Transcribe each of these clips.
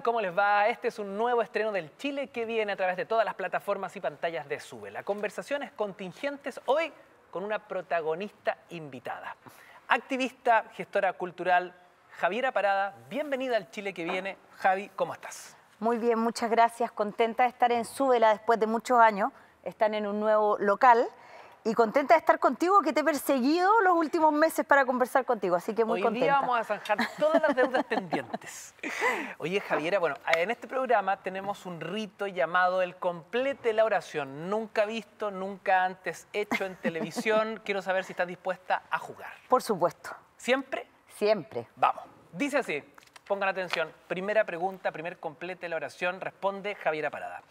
¿Cómo les va? Este es un nuevo estreno del Chile que viene a través de todas las plataformas y pantallas de Sube. La conversación contingentes hoy con una protagonista invitada. Activista, gestora cultural, Javiera Parada, bienvenida al Chile que viene. Javi, ¿cómo estás? Muy bien, muchas gracias. Contenta de estar en Súbela después de muchos años. Están en un nuevo local y contenta de estar contigo, que te he perseguido los últimos meses para conversar contigo, así que muy contenta. Hoy día vamos a zanjar todas las deudas pendientes. Oye, Javiera, bueno, en este programa tenemos un rito llamado el complete la oración, nunca visto, nunca antes hecho en televisión. Quiero saber si estás dispuesta a jugar. Por supuesto. ¿Siempre? Siempre. Vamos. Dice así, pongan atención, primera pregunta, primer complete la oración, responde Javiera Parada.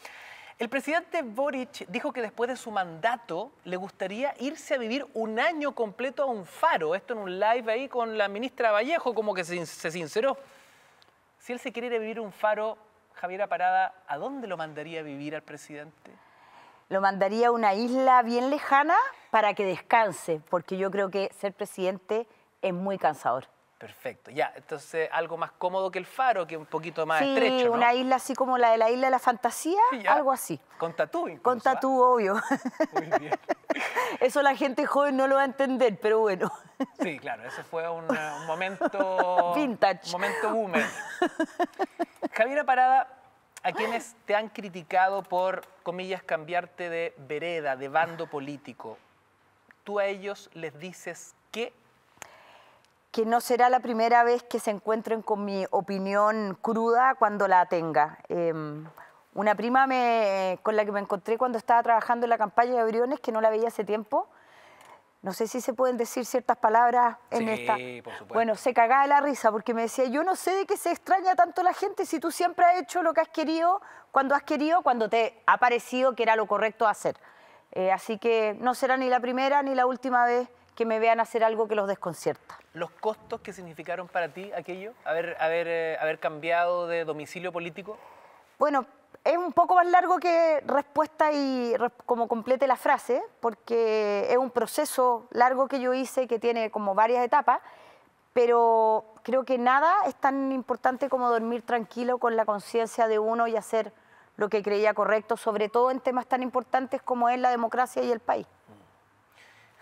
El presidente Boric dijo que después de su mandato le gustaría irse a vivir un año completo a un faro. Esto en un live ahí con la ministra Vallejo, como que se, sinceró. Si él se quiere ir a vivir un faro, Javiera Parada, ¿a dónde lo mandaría a vivir al presidente? Lo mandaría a una isla bien lejana para que descanse, porque yo creo que ser presidente es muy cansador. Perfecto, ya. Entonces, algo más cómodo que el faro, que un poquito más estrecho. Sí, una isla así como la de la isla de la fantasía, algo así. Con tatú, incluso, Con tatú, ¿ah? obvio. Muy bien. Eso la gente joven no lo va a entender, pero bueno. Sí, claro, ese fue un, eh, momento. Vintage. Un momento boomer. Javiera Parada, a quienes te han criticado por, comillas, cambiarte de vereda, de bando político, ¿tú a ellos les dices qué que no será la primera vez que se encuentren con mi opinión cruda cuando la tenga. Em, una prima me, con la que me encontré cuando estaba trabajando en la campaña de abriones, que no la veía hace tiempo, no sé si se pueden decir ciertas palabras en esta. Bueno, se cagaba de la risa porque me decía, yo no sé de qué se extraña tanto la gente si tú siempre has hecho lo que has querido, cuando has querido, cuando te ha parecido que era lo correcto hacer. Eh, así que no será ni la primera ni la última vez que me vean hacer algo que los desconcierta. ¿Los costos que significaron para ti aquello? ¿Haber, haber, eh, haber cambiado de domicilio político? Bueno, es un poco más largo que respuesta y como complete la frase, porque es un proceso largo que yo hice que tiene como varias etapas, pero creo que nada es tan importante como dormir tranquilo con la conciencia de uno y hacer lo que creía correcto, sobre todo en temas tan importantes como es la democracia y el país.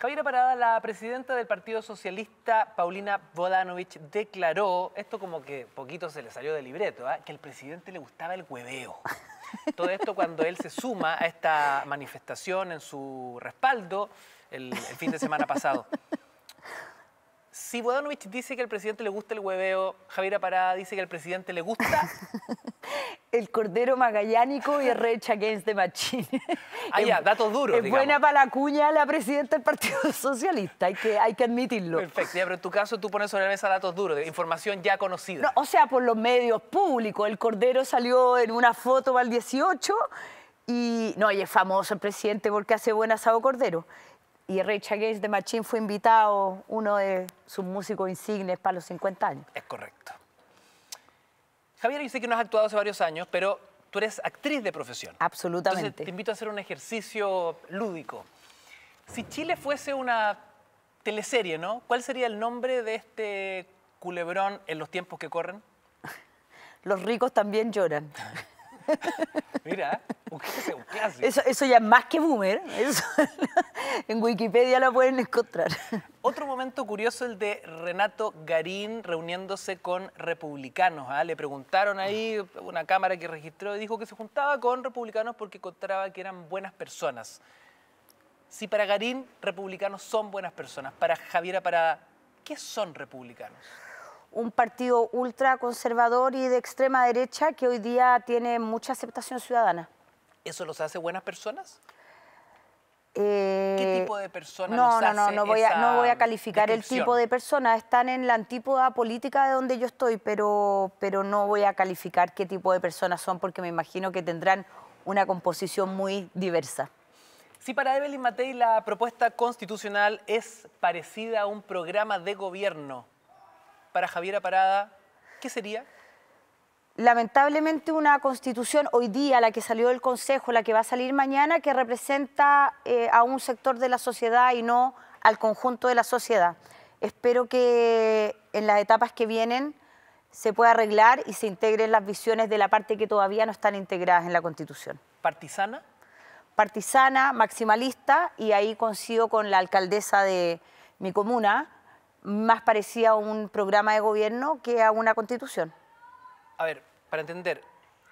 Javiera Parada, la presidenta del Partido Socialista, Paulina Bodanovich, declaró, esto como que poquito se le salió de libreto, ¿ah? que al presidente le gustaba el hueveo. Todo esto cuando él se suma a esta manifestación en su respaldo el, fin de semana pasado. Si Bodanovich dice que al presidente le gusta el hueveo, Javiera Parada dice que al presidente le gusta el Cordero Magallánico y el Rage de de Machine. Ah, ya, datos duros. Es buena para la cuña la presidenta del Partido Socialista, hay que, hay que admitirlo. Perfecto, pero en tu caso tú pones sobre la mesa datos duros, de información ya conocida. o sea, por los medios públicos. El Cordero salió en una foto al 18 y. No, y es famoso el presidente porque hace buen asado Cordero. Y recha Against de Machín fue invitado, uno de sus músicos insignes para los 50 años. Es correcto. Javier, yo sé que no has actuado hace varios años, pero tú eres actriz de profesión. Absolutamente. te invito a hacer un ejercicio lúdico. Si Chile fuese una teleserie, ¿no? ¿Cuál sería el nombre de este culebrón en los tiempos que corren? Los ricos también lloran. Mira, un Eso, eso ya más que boomer. en Wikipedia la pueden encontrar. Otro momento curioso el de Renato Garín reuniéndose con republicanos. ¿ah? Le preguntaron ahí una cámara que registró y dijo que se juntaba con republicanos porque encontraba que eran buenas personas. Si para Garín republicanos son buenas personas, para Javiera para ¿qué son republicanos? un partido ultraconservador y de extrema derecha que hoy día tiene mucha aceptación ciudadana. ¿Eso los hace buenas personas? Eh, ¿Qué tipo de personas no, no, no, no voy a, no voy a calificar el tipo de personas. Están en la antípoda política de donde yo estoy, pero, pero no voy a calificar qué tipo de personas son porque me imagino que tendrán una composición muy diversa. Sí, para Evelyn Matei la propuesta constitucional es parecida a un programa de gobierno, para Javiera Parada, ¿qué sería? Lamentablemente una constitución hoy día, la que salió del Consejo, la que va a salir mañana, que representa eh, a un sector de la sociedad y no al conjunto de la sociedad. Espero que en las etapas que vienen se pueda arreglar y se integren las visiones de la parte que todavía no están integradas en la Constitución. ¿Partisana? Partisana, maximalista, y ahí coincido con la alcaldesa de mi comuna, más parecía un programa de gobierno que a una constitución. A ver, para entender,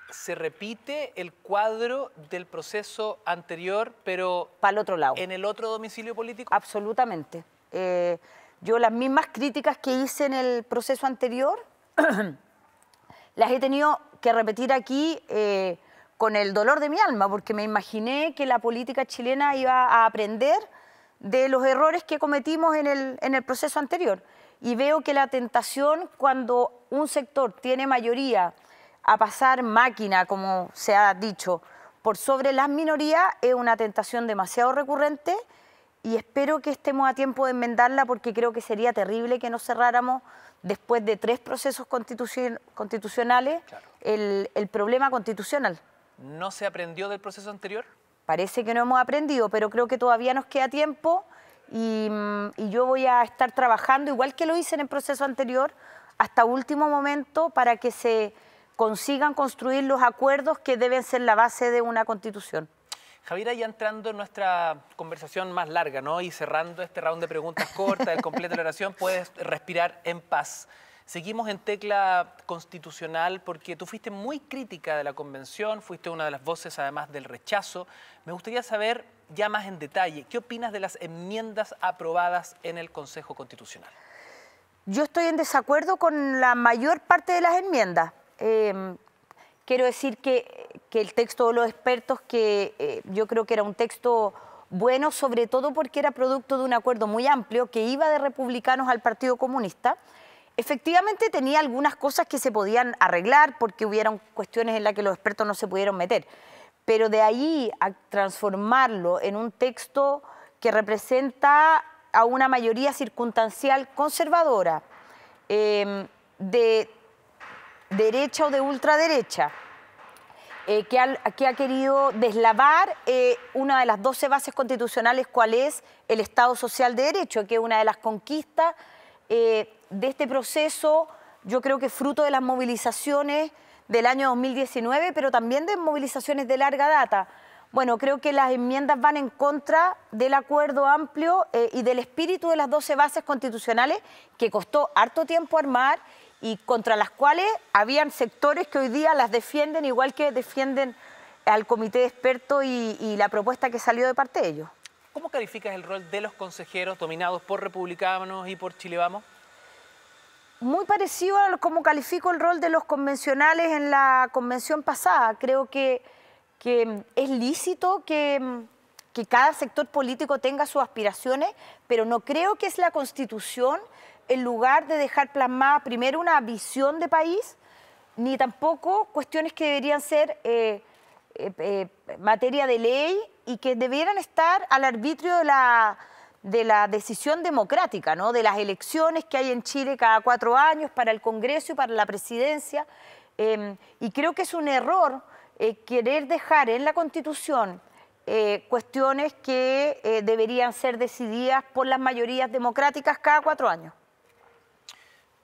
se repite el cuadro del proceso anterior, pero... Para el otro lado. ¿En el otro domicilio político? Absolutamente. Eh, yo las mismas críticas que hice en el proceso anterior las he tenido que repetir aquí eh, con el dolor de mi alma, porque me imaginé que la política chilena iba a aprender de los errores que cometimos en el, en el proceso anterior. Y veo que la tentación cuando un sector tiene mayoría a pasar máquina, como se ha dicho, por sobre las minorías es una tentación demasiado recurrente y espero que estemos a tiempo de enmendarla porque creo que sería terrible que nos cerráramos después de tres procesos constitucionales el, el problema constitucional. ¿No se aprendió del proceso anterior? Parece que no hemos aprendido, pero creo que todavía nos queda tiempo mm, y, yo voy a estar trabajando, igual que lo hice en el proceso anterior, hasta último momento para que se consigan construir los acuerdos que deben ser la base de una constitución. Javier, ya entrando en nuestra conversación más larga ¿no? y cerrando este round de preguntas cortas, el completo de la oración, puedes respirar en paz. Seguimos en tecla constitucional porque tú fuiste muy crítica de la convención, fuiste una de las voces además del rechazo. Me gustaría saber ya más en detalle, ¿qué opinas de las enmiendas aprobadas en el Consejo Constitucional? Yo estoy en desacuerdo con la mayor parte de las enmiendas. Em, quiero decir que, el texto de los expertos, que eh, yo creo que era un texto bueno, sobre todo porque era producto de un acuerdo muy amplio que iba de republicanos al Partido Comunista Efectivamente tenía algunas cosas que se podían arreglar porque hubieron cuestiones en las que los expertos no se pudieron meter, pero de ahí a transformarlo en un texto que representa a una mayoría circunstancial conservadora, em, de derecha o de ultraderecha, eh, que, ha, querido deslavar eh, una de las 12 bases constitucionales, cuál es el Estado Social de Derecho, que es una de las conquistas eh, de este proceso, yo creo que fruto de las movilizaciones del año 2019, pero también de movilizaciones de larga data. Bueno, creo que las enmiendas van en contra del acuerdo amplio eh, y del espíritu de las 12 bases constitucionales que costó harto tiempo armar y contra las cuales habían sectores que hoy día las defienden igual que defienden al comité de expertos y la propuesta que salió de parte de ellos. ¿Cómo calificas el rol de los consejeros dominados por republicanos y por Chile Muy parecido a cómo califico el rol de los convencionales en la convención pasada. Creo que, mm, es lícito mm, que, cada sector político tenga sus aspiraciones, pero no creo que es la constitución el lugar de dejar plasmada primero una visión de país, ni tampoco cuestiones que deberían ser eh, eh, eh, materia de ley y que debieran estar al arbitrio de la, de la decisión democrática, ¿no? de las elecciones que hay en Chile cada cuatro años para el Congreso y para la presidencia. Em, y creo que es un error eh, querer dejar en la Constitución cuestiones que deberían ser decididas por las mayorías democráticas cada cuatro años.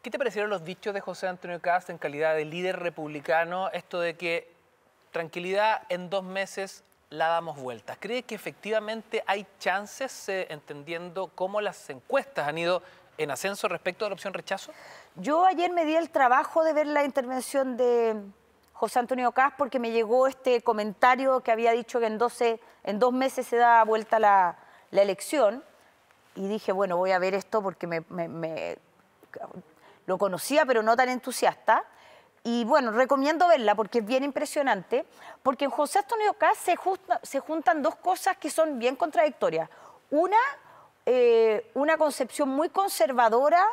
¿Qué te parecieron los dichos de José Antonio Cast en calidad de líder republicano? Esto de que tranquilidad, en dos meses la damos vuelta. ¿Cree que efectivamente hay chances, eh, entendiendo cómo las encuestas han ido en ascenso respecto a la opción rechazo? Yo ayer me di el trabajo de ver la intervención de José Antonio Cas porque me llegó este comentario que había dicho que en, 12, en dos meses se da vuelta la, elección. Y dije, bueno, voy a ver esto porque me, lo conocía, pero no tan entusiasta. Y bueno, recomiendo verla porque es bien impresionante, porque en José Antonio Cas se, juntan dos cosas que son bien contradictorias. Una, eh, una concepción muy conservadora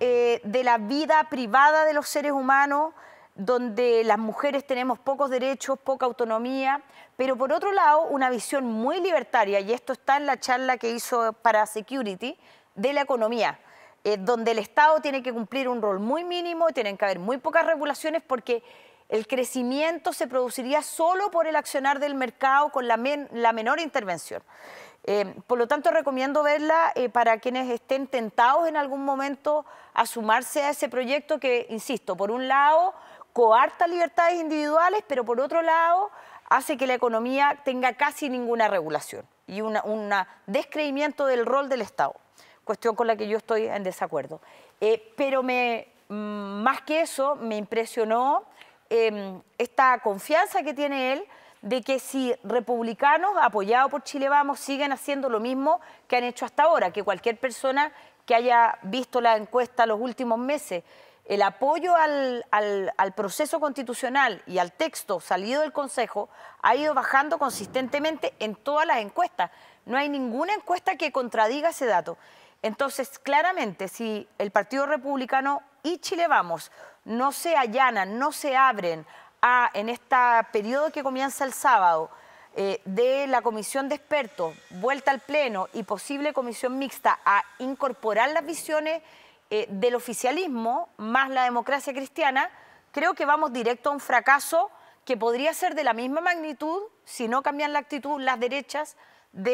eh, de la vida privada de los seres humanos, donde las mujeres tenemos pocos derechos, poca autonomía, pero por otro lado una visión muy libertaria, y esto está en la charla que hizo para Security, de la economía eh, donde el Estado tiene que cumplir un rol muy mínimo, tienen que haber muy pocas regulaciones porque el crecimiento se produciría solo por el accionar del mercado con la, menor intervención. Eh, por lo tanto, recomiendo verla eh, para quienes estén tentados en algún momento a sumarse a ese proyecto que, insisto, por un lado coarta libertades individuales, pero por otro lado hace que la economía tenga casi ninguna regulación y un descreimiento del rol del Estado cuestión con la que yo estoy en desacuerdo. Eh, pero me, mm, más que eso, me impresionó em, esta confianza que tiene él de que si republicanos apoyados por Chile Vamos siguen haciendo lo mismo que han hecho hasta ahora, que cualquier persona que haya visto la encuesta los últimos meses, el apoyo al proceso constitucional y al texto salido del Consejo ha ido bajando consistentemente en todas las encuestas. No hay ninguna encuesta que contradiga ese dato. Entonces, claramente, si el Partido Republicano y Chile Vamos no se allanan, no se abren a, en este periodo que comienza el sábado, eh, de la comisión de expertos, vuelta al Pleno y posible comisión mixta a incorporar las visiones eh, del oficialismo más la democracia cristiana, creo que vamos directo a un fracaso que podría ser de la misma magnitud si no cambian la actitud las derechas del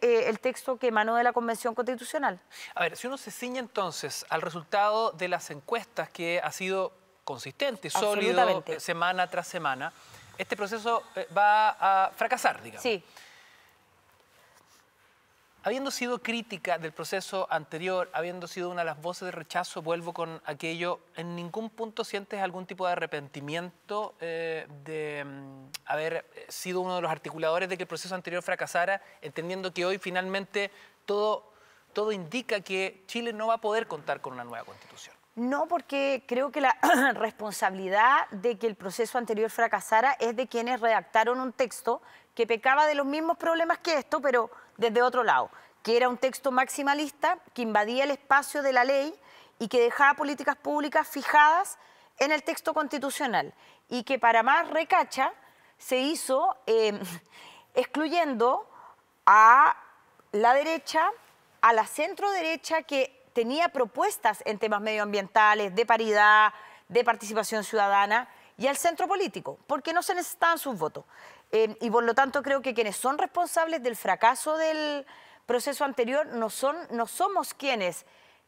de, eh, texto que emanó de la Convención Constitucional. A ver, si uno se ciña entonces al resultado de las encuestas que ha sido consistente, sólido, semana tras semana, este proceso eh, va a fracasar, digamos. Habiendo sido crítica del proceso anterior, habiendo sido una de las voces de rechazo, vuelvo con aquello, ¿en ningún punto sientes algún tipo de arrepentimiento eh, de mm, haber eh, sido uno de los articuladores de que el proceso anterior fracasara, entendiendo que hoy finalmente todo, todo indica que Chile no va a poder contar con una nueva constitución? No, porque creo que la responsabilidad de que el proceso anterior fracasara es de quienes redactaron un texto que pecaba de los mismos problemas que esto, pero desde otro lado, que era un texto maximalista que invadía el espacio de la ley y que dejaba políticas públicas fijadas en el texto constitucional y que para más recacha se hizo em, excluyendo a la derecha, a la centro derecha que tenía propuestas en temas medioambientales, de paridad, de participación ciudadana y al centro político, porque no se necesitaban sus votos. Eh, y por lo tanto creo que quienes son responsables del fracaso del proceso anterior no, son, no somos quienes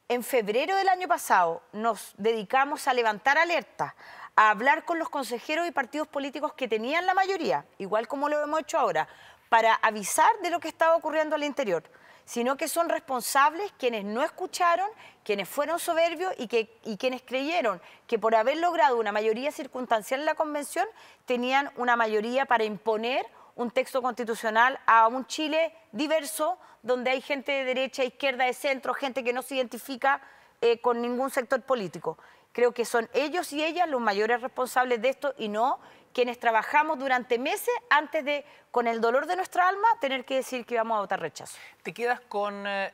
en febrero del año pasado nos dedicamos a levantar alerta, a hablar con los consejeros y partidos políticos que tenían la mayoría, igual como lo hemos hecho ahora, para avisar de lo que estaba ocurriendo al interior sino que son responsables quienes no escucharon, quienes fueron soberbios y, que, quienes creyeron que por haber logrado una mayoría circunstancial en la convención tenían una mayoría para imponer un texto constitucional a un Chile diverso, donde hay gente de derecha, izquierda, de centro, gente que no se identifica eh, con ningún sector político. Creo que son ellos y ellas los mayores responsables de esto y no quienes trabajamos durante meses antes de, con el dolor de nuestra alma, tener que decir que vamos a votar rechazo. ¿Te quedas con eh,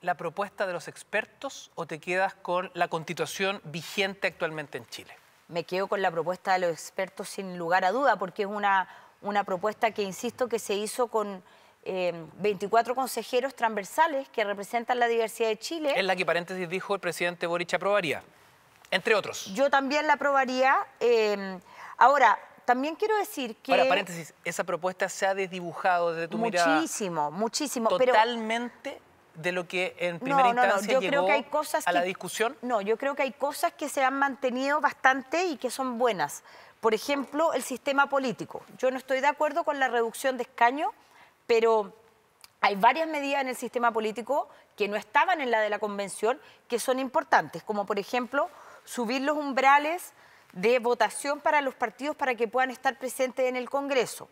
la propuesta de los expertos o te quedas con la constitución vigente actualmente en Chile? Me quedo con la propuesta de los expertos sin lugar a duda, porque es una, una propuesta que, insisto, que se hizo con 24 eh, consejeros transversales que representan la diversidad de Chile. En la que paréntesis dijo el presidente Boric aprobaría, entre otros. Yo también la aprobaría. Eh, ahora, también quiero decir que... Ahora, paréntesis, esa propuesta se ha desdibujado desde tu mirada. Muchísimo, muchísimo. Totalmente... de lo que en primera instancia no, yo creo que hay cosas a la discusión? No, yo creo que hay cosas que se han mantenido bastante y que son buenas. Por ejemplo, el sistema político. Yo no estoy de acuerdo con la reducción de escaños pero hay varias medidas en el sistema político que no estaban en la de la convención que son importantes, como por ejemplo subir los umbrales de votación para los partidos para que puedan estar presentes en el Congreso,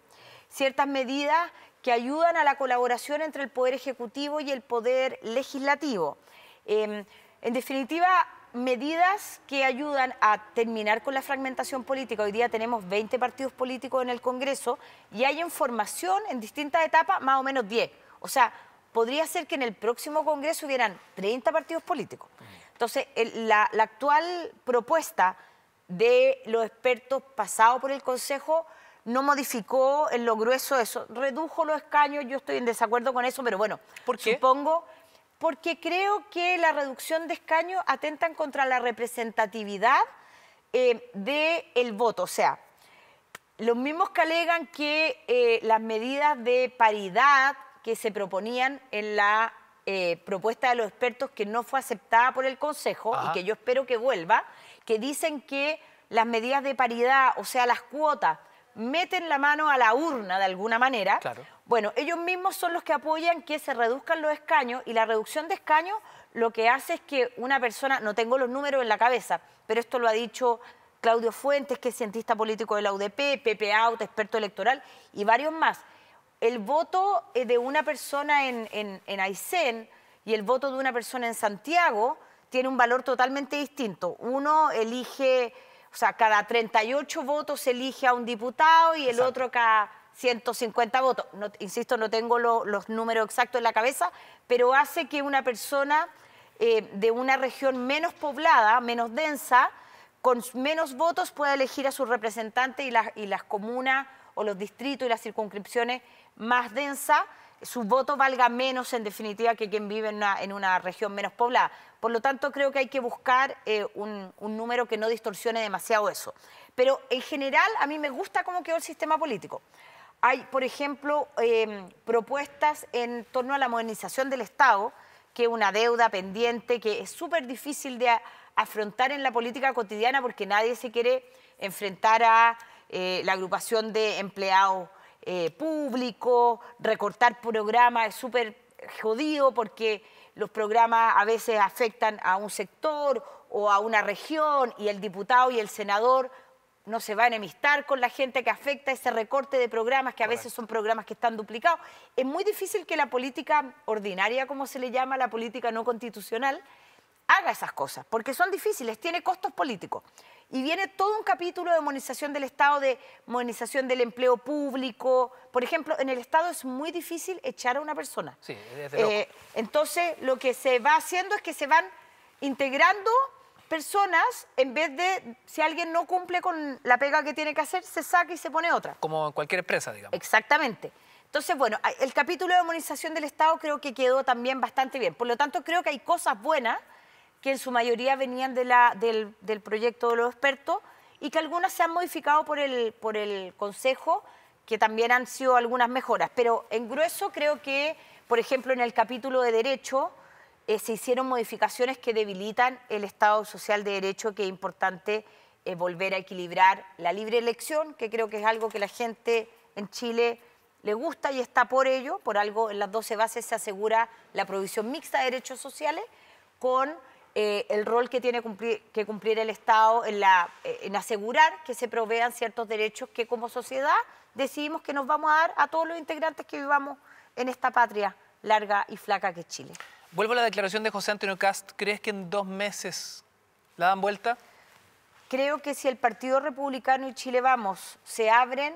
ciertas medidas que ayudan a la colaboración entre el Poder Ejecutivo y el Poder Legislativo. Em, en definitiva, medidas que ayudan a terminar con la fragmentación política. Hoy día tenemos 20 partidos políticos en el Congreso y hay en formación en distintas etapas más o menos 10. O sea, podría ser que en el próximo Congreso hubieran 30 partidos políticos. Entonces, la, actual propuesta de los expertos pasado por el Consejo no modificó en lo grueso eso, redujo los escaños, yo estoy en desacuerdo con eso, pero bueno, supongo porque creo que la reducción de escaños atentan contra la representatividad eh, del voto. O sea, los mismos que alegan que eh, las medidas de paridad que se proponían en la eh, propuesta de los expertos que no fue aceptada por el Consejo y que yo espero que vuelva, que dicen que las medidas de paridad, o sea, las cuotas, meten la mano a la urna de alguna manera. Claro bueno, ellos mismos son los que apoyan que se reduzcan los escaños y la reducción de escaños lo que hace es que una persona, no tengo los números en la cabeza, pero esto lo ha dicho Claudio Fuentes, que es cientista político de la UDP, Pepe Out, experto electoral, y varios más. El voto eh, de una persona en, en, en Aysén y el voto de una persona en Santiago tiene un valor totalmente distinto. Uno elige, o sea, cada 38 votos elige a un diputado y el otro cada 150 votos. No, insisto, no tengo los números exactos en la cabeza, pero hace que una persona eh, de una región menos poblada, menos densa, con menos votos pueda elegir a su representante y, las comunas o los distritos y las circunscripciones más densas su voto valga menos en definitiva que quien vive en una, región menos poblada. Por lo tanto, creo que hay que buscar eh, un, un, número que no distorsione demasiado eso. Pero en general, a mí me gusta cómo quedó el sistema político. Hay, por ejemplo, em, propuestas en torno a la modernización del Estado, que es una deuda pendiente que es súper difícil de afrontar en la política cotidiana porque nadie se quiere enfrentar a eh, la agrupación de empleados eh, públicos, recortar programas, es súper jodido porque los programas a veces afectan a un sector o a una región y el diputado y el senador no se va a enemistar con la gente que afecta ese recorte de programas, que a veces son programas que están duplicados. Es muy difícil que la política ordinaria, como se le llama, la política no constitucional, haga esas cosas, porque son difíciles, tiene costos políticos. Y viene todo un capítulo de modernización del Estado, de modernización del empleo público. Por ejemplo, en el Estado es muy difícil echar a una persona. Sí, eh, Entonces, lo que se va haciendo es que se van integrando personas, en vez de, si alguien no cumple con la pega que tiene que hacer, se saca y se pone otra. Como en cualquier empresa, digamos. Exactamente. Entonces, bueno, el capítulo de demonización del Estado creo que quedó también bastante bien. Por lo tanto, creo que hay cosas buenas que en su mayoría venían de la, del, del, proyecto de los expertos y que algunas se han modificado por el, por el Consejo, que también han sido algunas mejoras. Pero en grueso creo que, por ejemplo, en el capítulo de Derecho, eh, se hicieron modificaciones que debilitan el Estado social de derecho, que es importante eh, volver a equilibrar la libre elección, que creo que es algo que la gente en Chile le gusta y está por ello, por algo en las 12 bases se asegura la provisión mixta de derechos sociales con eh, el rol que tiene que cumplir el Estado en, en, asegurar que se provean ciertos derechos que como sociedad decidimos que nos vamos a dar a todos los integrantes que vivamos en esta patria larga y flaca que es Chile. Vuelvo a la declaración de José Antonio Cast. ¿Crees que en dos meses la dan vuelta? Creo que si el Partido Republicano y Chile Vamos se abren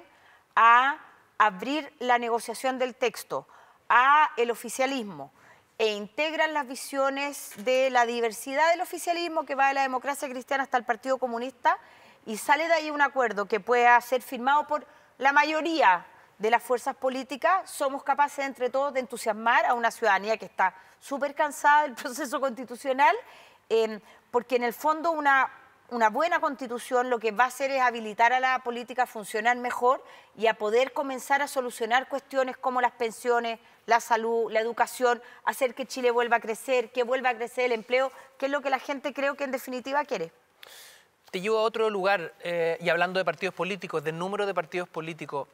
a abrir la negociación del texto, a el oficialismo, e integran las visiones de la diversidad del oficialismo que va de la democracia cristiana hasta el Partido Comunista y sale de ahí un acuerdo que pueda ser firmado por la mayoría de las fuerzas políticas somos capaces entre todos de entusiasmar a una ciudadanía que está súper cansada del proceso constitucional, em, porque en el fondo una, una buena constitución lo que va a hacer es habilitar a la política a funcionar mejor y a poder comenzar a solucionar cuestiones como las pensiones, la salud, la educación, hacer que Chile vuelva a crecer, que vuelva a crecer el empleo, que es lo que la gente creo que en definitiva quiere. Te llevo a otro lugar, eh, y hablando de partidos políticos, del número de partidos políticos,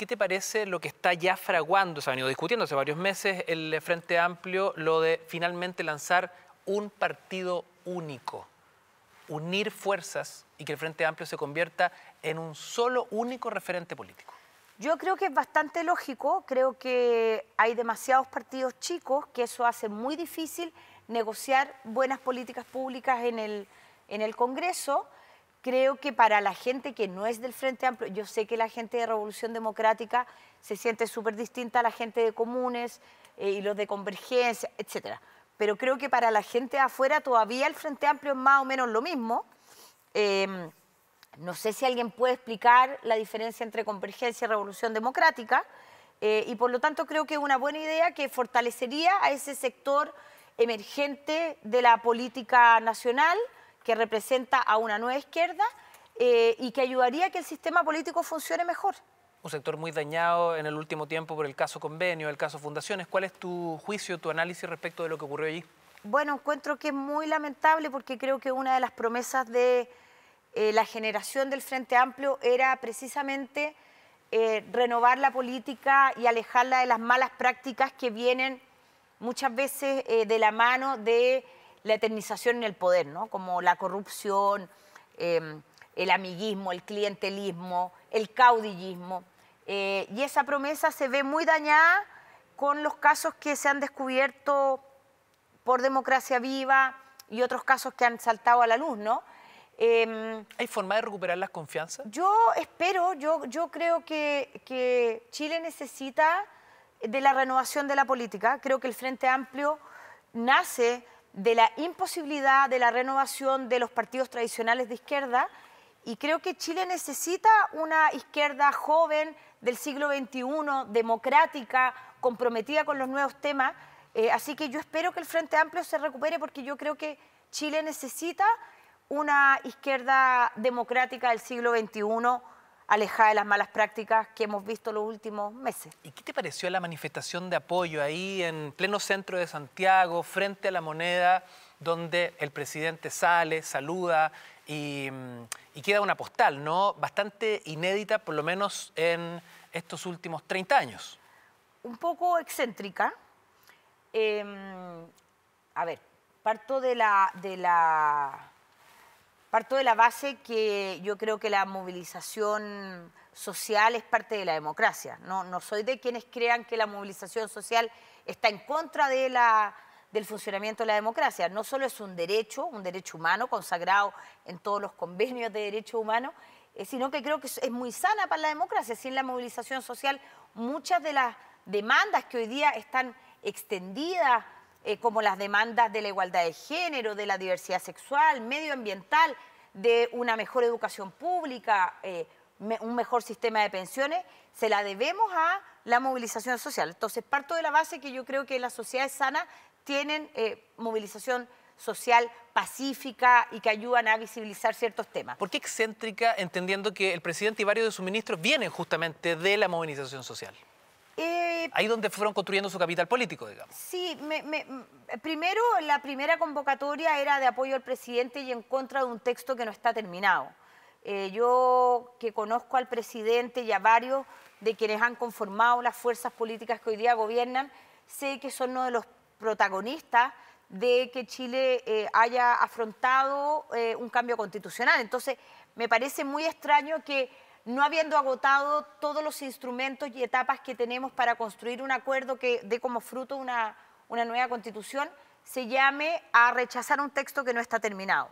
¿Qué te parece lo que está ya fraguando? Se ha venido discutiendo hace varios meses el Frente Amplio, lo de finalmente lanzar un partido único, unir fuerzas y que el Frente Amplio se convierta en un solo único referente político. Yo creo que es bastante lógico, creo que hay demasiados partidos chicos que eso hace muy difícil negociar buenas políticas públicas en el, en el Congreso creo que para la gente que no es del Frente Amplio, yo sé que la gente de Revolución Democrática se siente súper distinta a la gente de comunes eh, y los de convergencia, etcétera. Pero creo que para la gente afuera todavía el Frente Amplio es más o menos lo mismo. Em, no sé si alguien puede explicar la diferencia entre convergencia y revolución democrática. Eh, y por lo tanto creo que es una buena idea que fortalecería a ese sector emergente de la política nacional que representa a una nueva izquierda eh, y que ayudaría a que el sistema político funcione mejor. Un sector muy dañado en el último tiempo por el caso convenio, el caso fundaciones. ¿Cuál es tu juicio, tu análisis respecto de lo que ocurrió allí? Bueno, encuentro que es muy lamentable porque creo que una de las promesas de eh, la generación del Frente Amplio era precisamente eh, renovar la política y alejarla de las malas prácticas que vienen muchas veces de la mano de la eternización en el poder, ¿no? Como la corrupción, em, el amiguismo, el clientelismo, el caudillismo. Eh, y esa promesa se ve muy dañada con los casos que se han descubierto por democracia viva y otros casos que han saltado a la luz, ¿no? Em, ¿Hay forma de recuperar las confianzas? Yo espero, yo, creo que, que Chile necesita de la renovación de la política. Creo que el Frente Amplio nace de la imposibilidad de la renovación de los partidos tradicionales de izquierda y creo que Chile necesita una izquierda joven del siglo XXI, democrática, comprometida con los nuevos temas. Eh, así que yo espero que el Frente Amplio se recupere porque yo creo que Chile necesita una izquierda democrática del siglo XXI alejada de las malas prácticas que hemos visto los últimos meses. ¿Y qué te pareció la manifestación de apoyo ahí en pleno centro de Santiago, frente a la moneda, donde el presidente sale, saluda y, mm, queda una postal, ¿no? Bastante inédita, por lo menos en estos últimos 30 años. Un poco excéntrica. Em, a ver, parto de la, de la Parto de la base que yo creo que la movilización social es parte de la democracia. No, no soy de quienes crean que la movilización social está en contra de la, del funcionamiento de la democracia. No solo es un derecho, un derecho humano consagrado en todos los convenios de derechos humanos, eh, sino que creo que es muy sana para la democracia. Sin la movilización social, muchas de las demandas que hoy día están extendidas eh, como las demandas de la igualdad de género, de la diversidad sexual, medioambiental, de una mejor educación pública, eh, un mejor sistema de pensiones, se la debemos a la movilización social. Entonces, parto de la base que yo creo que las sociedades sanas tienen eh, movilización social pacífica y que ayudan a visibilizar ciertos temas. ¿Por qué excéntrica entendiendo que el presidente y varios de sus ministros vienen justamente de la movilización social? Eh, Ahí donde fueron construyendo su capital político, digamos. Sí, mm, primero la primera convocatoria era de apoyo al presidente y en contra de un texto que no está terminado. Eh, yo que conozco al presidente y a varios de quienes han conformado las fuerzas políticas que hoy día gobiernan, sé que son uno de los protagonistas de que Chile eh, haya afrontado eh, un cambio constitucional. Entonces, me parece muy extraño que no habiendo agotado todos los instrumentos y etapas que tenemos para construir un acuerdo que dé como fruto una, nueva constitución, se llame a rechazar un texto que no está terminado.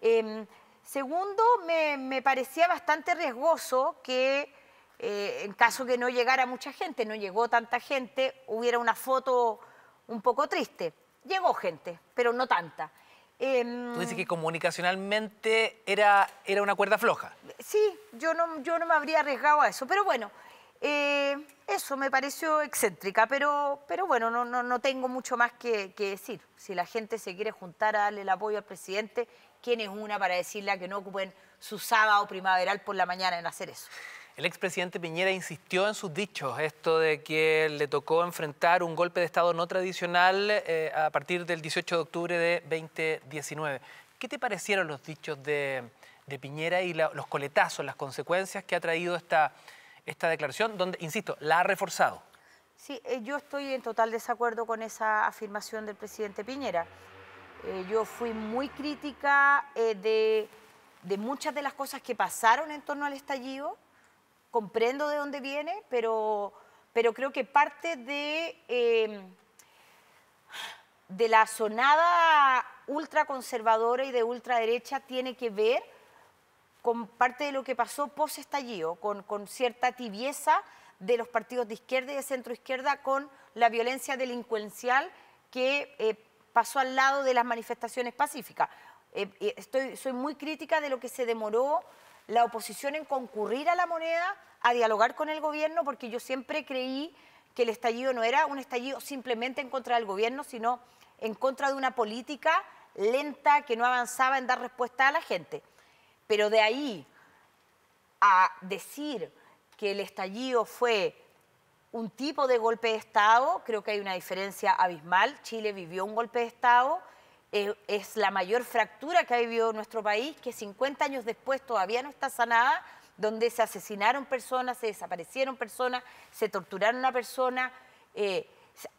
Em, segundo, me, parecía bastante riesgoso que eh, en caso que no llegara mucha gente, no llegó tanta gente, hubiera una foto un poco triste. Llegó gente, pero no tanta. Tú dices em, que comunicacionalmente era, era una cuerda floja. Sí, yo no, me habría arriesgado a eso. Pero bueno, eh, eso me pareció excéntrica, pero, pero bueno, no, tengo mucho más que, decir. Si la gente se quiere juntar a darle el apoyo al presidente, ¿quién es una para decirle a que no ocupen su sábado primaveral por la mañana en hacer eso? El expresidente Piñera insistió en sus dichos, esto de que le tocó enfrentar un golpe de Estado no tradicional eh, a partir del 18 de octubre de 2019. ¿Qué te parecieron los dichos de, de Piñera y los coletazos, las consecuencias que ha traído esta, esta declaración, donde, insisto, la ha reforzado. Sí, eh, yo estoy en total desacuerdo con esa afirmación del presidente Piñera. Eh, yo fui muy crítica eh, de, muchas de las cosas que pasaron en torno al estallido. Comprendo de dónde viene, pero, pero creo que parte de, em, de la sonada ultraconservadora y de ultraderecha tiene que ver con parte de lo que pasó post-estallido, con, cierta tibieza de los partidos de izquierda y de centro-izquierda con la violencia delincuencial que eh, pasó al lado de las manifestaciones pacíficas. Eh, soy muy crítica de lo que se demoró la oposición en concurrir a la moneda, a dialogar con el gobierno, porque yo siempre creí que el estallido no era un estallido simplemente en contra del gobierno, sino en contra de una política lenta que no avanzaba en dar respuesta a la gente. Pero de ahí a decir que el estallido fue un tipo de golpe de Estado, creo que hay una diferencia abismal. Chile vivió un golpe de Estado, eh, es la mayor fractura que ha vivido nuestro país, que 50 años después todavía no está sanada, donde se asesinaron personas, se desaparecieron personas, se torturaron a personas. Eh,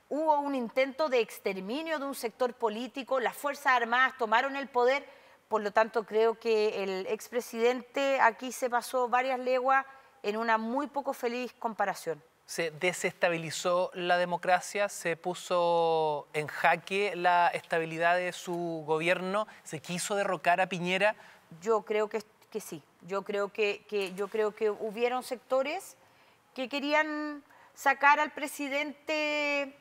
hubo un intento de exterminio de un sector político, las Fuerzas Armadas tomaron el poder por lo tanto, creo que el expresidente aquí se pasó varias leguas en una muy poco feliz comparación. Se desestabilizó la democracia, se puso en jaque la estabilidad de su gobierno, se quiso derrocar a Piñera. Yo creo que, sí, yo creo que, que, yo creo que hubieron sectores que querían sacar al presidente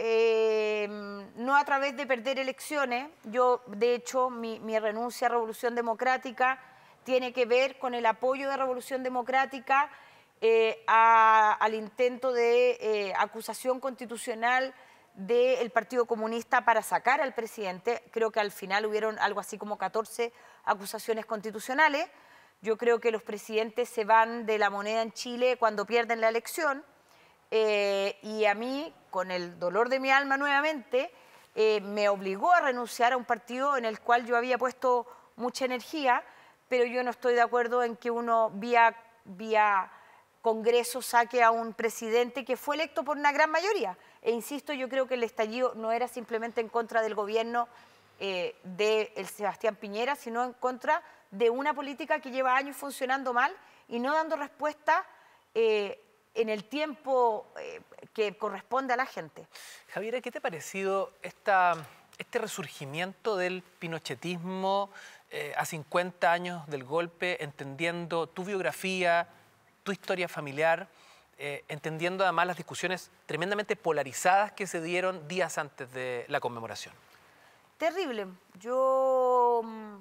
Em, no a través de perder elecciones. Yo, de hecho, mi, renuncia a Revolución Democrática tiene que ver con el apoyo de Revolución Democrática eh, al intento de eh, acusación constitucional del Partido Comunista para sacar al presidente. Creo que al final hubieron algo así como 14 acusaciones constitucionales. Yo creo que los presidentes se van de la moneda en Chile cuando pierden la elección. Eh, y a mí, con el dolor de mi alma nuevamente, eh, me obligó a renunciar a un partido en el cual yo había puesto mucha energía, pero yo no estoy de acuerdo en que uno vía, vía Congreso saque a un presidente que fue electo por una gran mayoría. E insisto, yo creo que el estallido no era simplemente en contra del gobierno eh, de el Sebastián Piñera, sino en contra de una política que lleva años funcionando mal y no dando respuesta eh, en el tiempo eh, que corresponde a la gente. Javier, ¿qué te ha parecido este resurgimiento del pinochetismo eh, a 50 años del golpe, entendiendo tu biografía, tu historia familiar? Eh, entendiendo además las discusiones tremendamente polarizadas que se dieron días antes de la conmemoración. Terrible. Yo mm,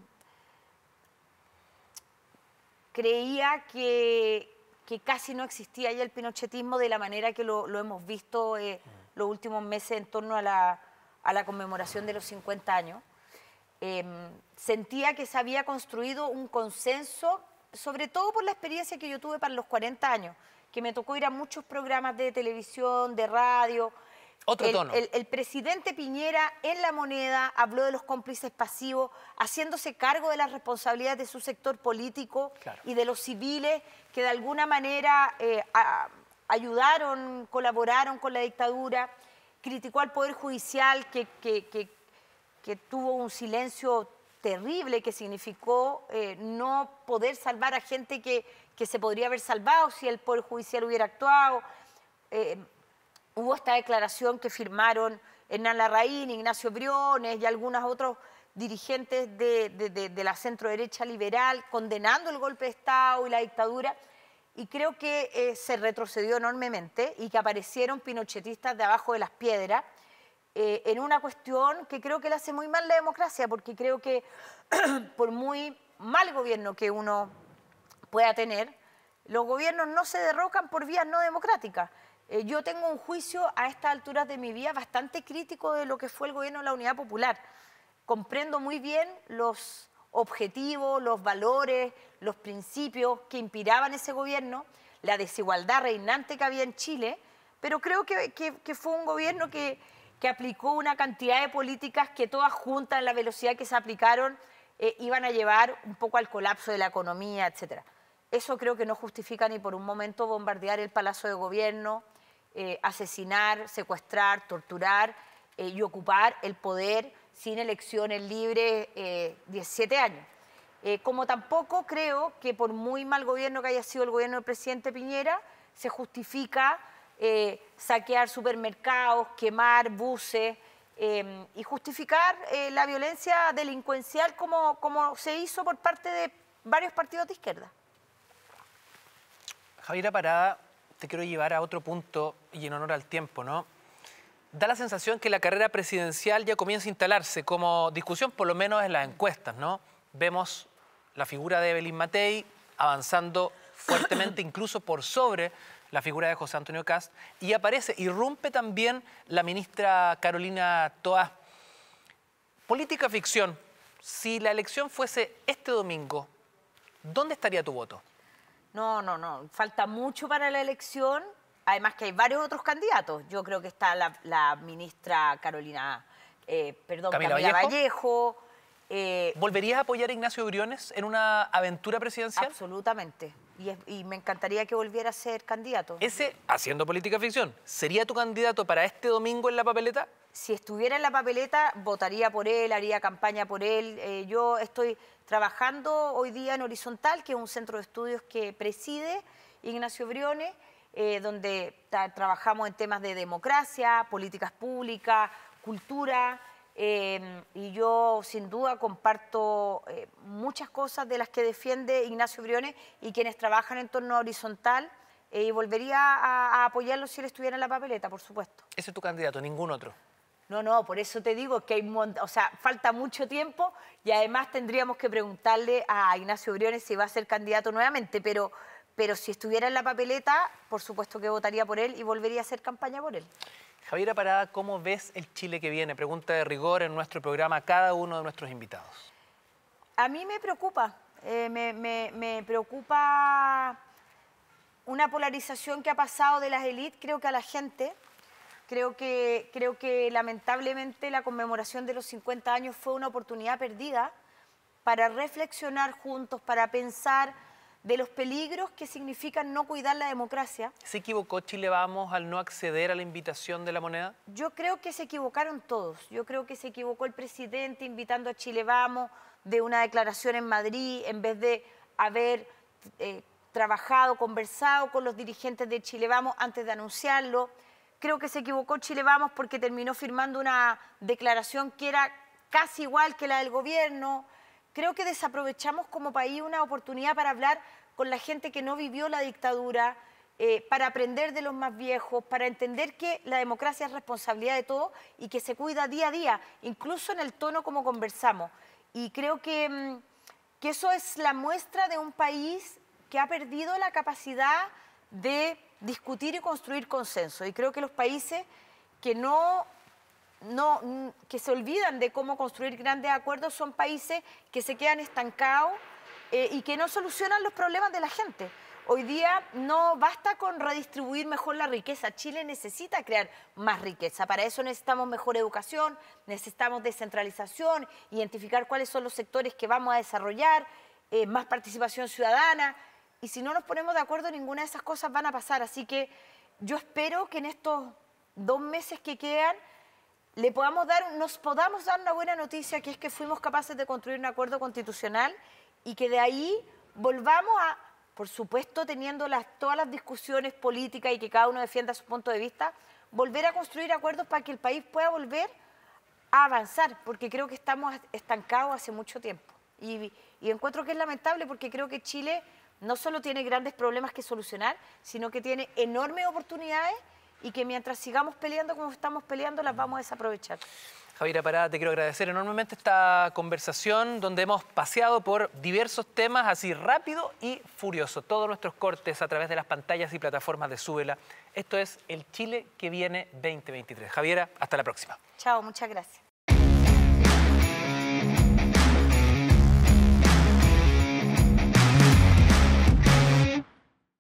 creía que, que casi no existía ya el pinochetismo de la manera que lo, hemos visto eh, los últimos meses en torno a la, conmemoración de los 50 años. Em, sentía que se había construido un consenso, sobre todo por la experiencia que yo tuve para los 40 años, que me tocó ir a muchos programas de televisión, de radio, el, presidente Piñera en la moneda habló de los cómplices pasivos, haciéndose cargo de las responsabilidades de su sector político y de los civiles que de alguna manera eh, ayudaron, colaboraron con la dictadura, criticó al Poder Judicial que, tuvo un silencio terrible que significó eh, no poder salvar a gente que, se podría haber salvado si el Poder Judicial hubiera actuado. Eh, hubo esta declaración que firmaron Hernán Larraín, Ignacio Briones y algunos otros dirigentes de, la centroderecha liberal condenando el golpe de Estado y la dictadura. Y creo que eh, se retrocedió enormemente y que aparecieron pinochetistas de abajo de las piedras eh, en una cuestión que creo que le hace muy mal la democracia, porque creo que por muy mal gobierno que uno pueda tener, los gobiernos no se derrocan por vías no democráticas. Eh, yo tengo un juicio a estas alturas de mi vida bastante crítico de lo que fue el gobierno de la Unidad Popular. Comprendo muy bien los objetivos, los valores, los principios que inspiraban ese gobierno, la desigualdad reinante que había en Chile, pero creo que, fue un gobierno que, aplicó una cantidad de políticas que todas juntas en la velocidad que se aplicaron eh, iban a llevar un poco al colapso de la economía, etcétera. Eso creo que no justifica ni por un momento bombardear el Palacio de Gobierno, eh, asesinar, secuestrar, torturar eh, y ocupar el poder sin elecciones libres 17 eh, años. como tampoco creo que por muy mal gobierno que haya sido el gobierno del presidente Piñera, se justifica saquear supermercados, quemar buses, em, y justificar la violencia delincuencial como, como se hizo por parte de varios partidos de izquierda. Javiera Parada, te quiero llevar a otro punto y en honor al tiempo, ¿no? Da la sensación que la carrera presidencial ya comienza a instalarse como discusión, por lo menos en las encuestas, ¿no? Vemos la figura de Evelyn Matei avanzando fuertemente, incluso por sobre la figura de José Antonio Cast, y aparece, irrumpe también la ministra Carolina Toas. Política ficción, si la elección fuese este domingo, ¿dónde estaría tu voto? No, no, no. Falta mucho para la elección. Además que hay varios otros candidatos. Yo creo que está la, ministra Carolina, eh, perdón, Camila, Vallejo. Eh, ¿Volverías a apoyar a Ignacio Briones en una aventura presidencial? Absolutamente. Y, y, me encantaría que volviera a ser candidato. Ese, haciendo política ficción, ¿sería tu candidato para este domingo en la papeleta? si estuviera en la papeleta, votaría por él, haría campaña por él. Eh, yo estoy trabajando hoy día en Horizontal, que es un centro de estudios que preside Ignacio Briones, eh, donde trabajamos en temas de democracia, políticas públicas, cultura. Eh, y yo sin duda comparto muchas cosas de las que defiende Ignacio Briones y quienes trabajan en torno a Horizontal y volvería a apoyarlo si él estuviera en la papeleta, por supuesto. Ese es tu candidato, ningún otro. No, no, por eso te digo que hay o sea, falta mucho tiempo y además tendríamos que preguntarle a Ignacio Briones si va a ser candidato nuevamente, pero, pero si estuviera en la papeleta, por supuesto que votaría por él y volvería a hacer campaña por él. Javiera Parada, ¿cómo ves el Chile que viene? Pregunta de rigor en nuestro programa a cada uno de nuestros invitados. A mí me preocupa, eh, me, me preocupa una polarización que ha pasado de las élites, creo que a la gente, Creo que, creo que lamentablemente la conmemoración de los 50 años fue una oportunidad perdida para reflexionar juntos, para pensar de los peligros que significan no cuidar la democracia. ¿Se equivocó Chile Vamos al no acceder a la invitación de la moneda? Yo creo que se equivocaron todos. Yo creo que se equivocó el presidente invitando a Chile Vamos de una declaración en Madrid en vez de haber eh, trabajado, conversado con los dirigentes de Chile Vamos antes de anunciarlo creo que se equivocó Chile Vamos porque terminó firmando una declaración que era casi igual que la del gobierno. Creo que desaprovechamos como país una oportunidad para hablar con la gente que no vivió la dictadura, eh, para aprender de los más viejos, para entender que la democracia es responsabilidad de todos y que se cuida día a día, incluso en el tono como conversamos. Y creo que mm, eso es la muestra de un país que ha perdido la capacidad de discutir y construir consenso. Y creo que los países que no, no que se olvidan de cómo construir grandes acuerdos son países que se quedan estancados eh, y que no solucionan los problemas de la gente. Hoy día no basta con redistribuir mejor la riqueza. Chile necesita crear más riqueza. Para eso necesitamos mejor educación, necesitamos descentralización, identificar cuáles son los sectores que vamos a desarrollar, eh, más participación ciudadana, y si no nos ponemos de acuerdo, ninguna de esas cosas van a pasar. Así que yo espero que en estos dos meses que quedan le podamos dar, nos podamos dar una buena noticia, que es que fuimos capaces de construir un acuerdo constitucional y que de ahí volvamos a, por supuesto, teniendo las, todas las discusiones políticas y que cada uno defienda su punto de vista, volver a construir acuerdos para que el país pueda volver a avanzar, porque creo que estamos estancados hace mucho tiempo. Y, y encuentro que es lamentable porque creo que Chile no solo tiene grandes problemas que solucionar, sino que tiene enormes oportunidades y que mientras sigamos peleando como estamos peleando, las vamos a desaprovechar. Javiera Parada, te quiero agradecer enormemente esta conversación donde hemos paseado por diversos temas así rápido y furioso. Todos nuestros cortes a través de las pantallas y plataformas de Súbela. Esto es el Chile que viene 2023. Javiera, hasta la próxima. Chao, muchas gracias.